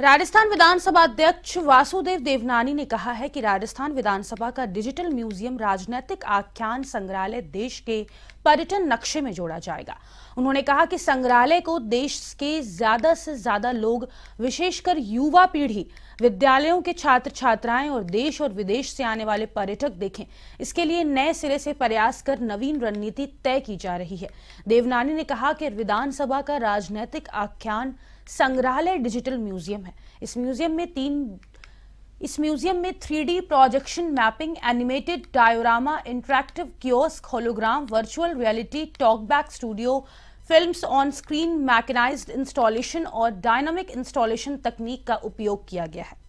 राजस्थान विधानसभा अध्यक्ष वासुदेव देवनानी ने कहा है कि राजस्थान विधानसभा का डिजिटल म्यूजियम राजनीतिक आख्यान संग्रहालय देश के पर्यटन नक्शे में जोड़ा जाएगा उन्होंने कहा कि संग्रहालय को देश के ज्यादा से ज्यादा लोग विशेषकर युवा पीढ़ी विद्यालयों के छात्र छात्राएं और देश और विदेश से आने वाले पर्यटक देखें इसके लिए नए सिरे से प्रयास कर नवीन रणनीति तय की जा रही है देवनानी ने कहा कि विधानसभा का राजनीतिक आख्यान संग्रहालय डिजिटल म्यूजियम है इस म्यूजियम में तीन इस म्यूजियम में three projection mapping animated diorama interactive kiosk hologram virtual reality talkback studio films on screen mechanised installation और डायनामिक इंस्टॉलेशन तकनीक का उपयोग किया गया है